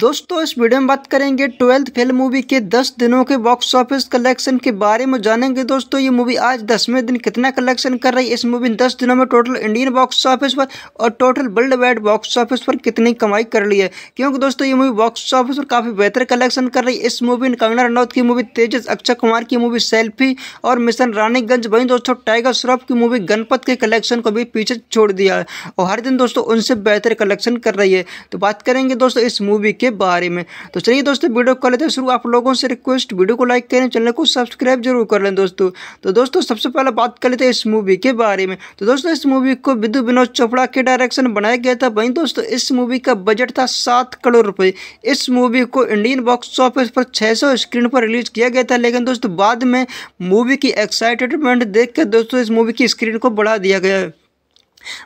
दोस्तों इस वीडियो में बात करेंगे ट्वेल्थ फेल मूवी के 10 दिनों के बॉक्स ऑफिस कलेक्शन के बारे में जानेंगे दोस्तों ये मूवी आज दसवें दिन कितना कलेक्शन कर रही है इस मूवी ने 10 दिनों में टोटल इंडियन बॉक्स ऑफिस पर और total worldwide box office पर कितनी कमाई कर ली है क्योंकि दोस्तों ये मूवी बॉक्स ऑफिस पर काफ़ी बेहतर कलेक्शन कर रही है इस मूवी ने कंगना रनौत की मूवी तेजस अक्षय कुमार की मूवी सेल्फी और मिशन रानीगंज वहीं दोस्तों टाइगर श्रॉफ की मूवी गणपत के कलेक्शन को भी पीछे छोड़ दिया है और हर दिन दोस्तों उनसे बेहतर कलेक्शन कर रही है तो बात करेंगे दोस्तों इस मूवी के के बारे में तो चलिए दोस्तों वीडियो कर लेते हैं शुरू आप लोगों से रिक्वेस्ट वीडियो को लाइक करें चैनल को सब्सक्राइब जरूर कर लें दोस्तों तो दोस्तों सबसे पहले बात कर लेते हैं इस मूवी के बारे में तो दोस्तों इस मूवी को विद्यु विनोद चोपड़ा के डायरेक्शन बनाया गया था वहीं दोस्तों इस मूवी का बजट था सात करोड़ रुपये इस मूवी को इंडियन बॉक्स ऑफिस पर छः स्क्रीन पर रिलीज किया गया था लेकिन दोस्तों बाद में मूवी की एक्साइटमेंट देख दोस्तों इस मूवी की स्क्रीन को बढ़ा दिया गया है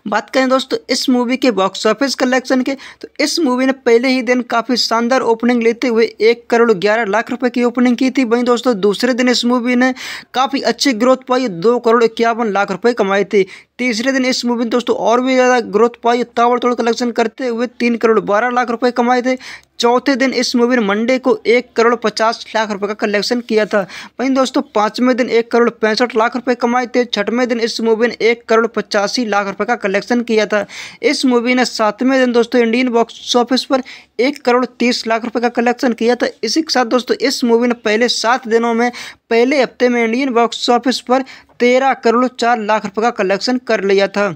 बात करें दोस्तों इस मूवी के बॉक्स ऑफिस कलेक्शन के तो इस मूवी ने पहले ही दिन काफ़ी शानदार ओपनिंग लेते हुए एक करोड़ ग्यारह लाख रुपए की ओपनिंग की थी वहीं दोस्तों दूसरे दिन इस मूवी ने काफ़ी अच्छी ग्रोथ पाई दो करोड़ इक्यावन लाख रुपए कमाए थे तीसरे दिन इस मूवी ने दोस्तों और भी ज़्यादा ग्रोथ पाई ताबड़तोड़ कलेक्शन करते हुए तीन करोड़ बारह लाख रुपए कमाए थे चौथे दिन इस मूवी ने मंडे को एक करोड़ पचास लाख रुपए का कलेक्शन किया था वहीं दोस्तों पाँचवें दिन एक करोड़ पैंसठ लाख रुपए कमाए थे छठवें दिन इस मूवी ने एक करोड़ पचासी लाख रुपए का कलेक्शन किया था इस मूवी ने सातवें दिन दोस्तों इंडियन बॉक्स ऑफिस पर एक करोड़ तीस लाख रुपए का कलेक्शन किया था इसी के साथ दोस्तों इस मूवी ने पहले सात दिनों में पहले हफ्ते में इंडियन बॉक्स ऑफिस पर तेरह करोड़ चार लाख रुपये का कलेक्शन कर लिया था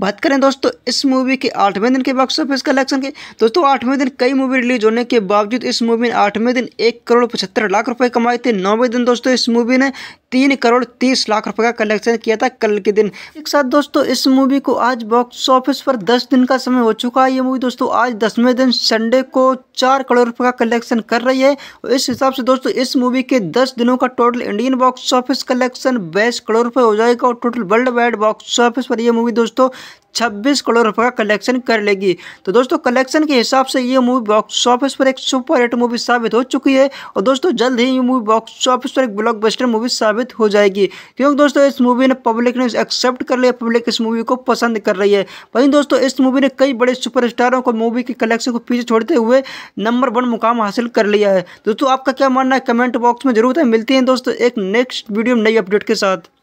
बात करें दोस्तों इस मूवी के आठवें दिन के बॉक्स ऑफिस कलेक्शन के दोस्तों आठवें दिन कई मूवी रिलीज होने के बावजूद इस मूवी ने आठवें दिन एक करोड़ पचहत्तर लाख रुपए कमाए थे नौवें दिन दोस्तों इस मूवी ने तीन करोड़ तीस लाख रुपए का कलेक्शन किया था कल के दिन एक साथ दोस्तों इस मूवी को आज बॉक्स ऑफिस पर दस दिन का समय हो चुका है ये मूवी दोस्तों आज दसवें दिन संडे को चार करोड़ रुपए का कलेक्शन कर रही है और इस हिसाब से दोस्तों इस मूवी के दस दिनों का total Indian box office collection बाईस करोड़ रुपये हो जाएगा और total worldwide box office पर यह मूवी दोस्तों 26 करोड़ रुपए का कलेक्शन कर लेगी तो दोस्तों कलेक्शन के हिसाब से ये मूवी बॉक्स ऑफिस पर एक सुपर हिट मूवी साबित हो चुकी है और दोस्तों जल्द ही ये मूवी बॉक्स ऑफिस पर एक ब्लॉकबस्टर मूवी साबित साबित हो जाएगी क्योंकि दोस्तों इस मूवी ने पब्लिक ने एक्सेप्ट कर लिया पब्लिक इस मूवी को पसंद कर रही है वहीं दोस्तों इस मूवी ने कई बड़े सुपरस्टारों को मूवी के कलेक्शन को पीछे छोड़ते हुए नंबर वन मुकाम हासिल कर लिया है दोस्तों आपका क्या मानना है कमेंट बॉक्स में जरूरत है मिलती है दोस्तों एक नेक्स्ट वीडियो नई अपडेट के साथ